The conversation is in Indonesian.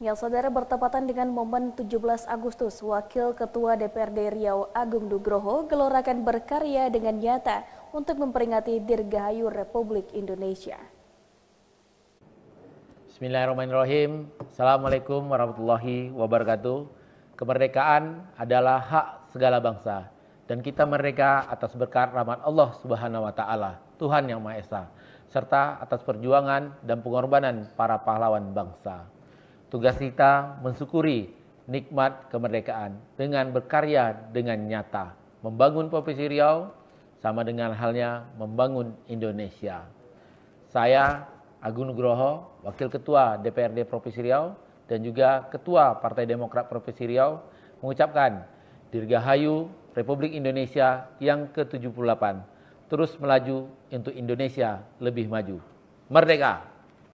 Ya, saudara bertepatan dengan momen 17 Agustus, Wakil Ketua DPRD Riau Agung Dugroho gelorakan berkarya dengan nyata untuk memperingati Dirgahayu Republik Indonesia. Bismillahirrahmanirrahim. Assalamualaikum warahmatullahi wabarakatuh. Kemerdekaan adalah hak segala bangsa dan kita merdeka atas berkat rahmat Allah Subhanahu wa taala, Tuhan yang Maha Esa, serta atas perjuangan dan pengorbanan para pahlawan bangsa. Tugas kita mensyukuri nikmat kemerdekaan dengan berkarya dengan nyata. Membangun Provinsi Riau sama dengan halnya membangun Indonesia. Saya Agung Nugroho, Wakil Ketua DPRD Provinsi Riau dan juga Ketua Partai Demokrat Provinsi Riau mengucapkan Dirgahayu Republik Indonesia yang ke-78 terus melaju untuk Indonesia lebih maju. Merdeka!